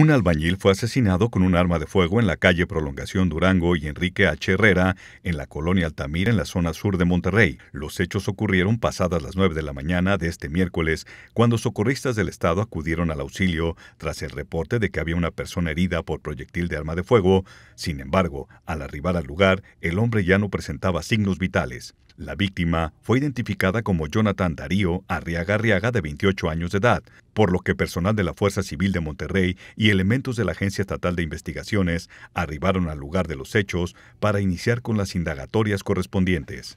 Un albañil fue asesinado con un arma de fuego en la calle Prolongación Durango y Enrique H. Herrera, en la colonia Altamira, en la zona sur de Monterrey. Los hechos ocurrieron pasadas las 9 de la mañana de este miércoles, cuando socorristas del Estado acudieron al auxilio tras el reporte de que había una persona herida por proyectil de arma de fuego. Sin embargo, al arribar al lugar, el hombre ya no presentaba signos vitales. La víctima fue identificada como Jonathan Darío Arriaga Arriaga, de 28 años de edad, por lo que personal de la Fuerza Civil de Monterrey y elementos de la Agencia Estatal de Investigaciones arribaron al lugar de los hechos para iniciar con las indagatorias correspondientes.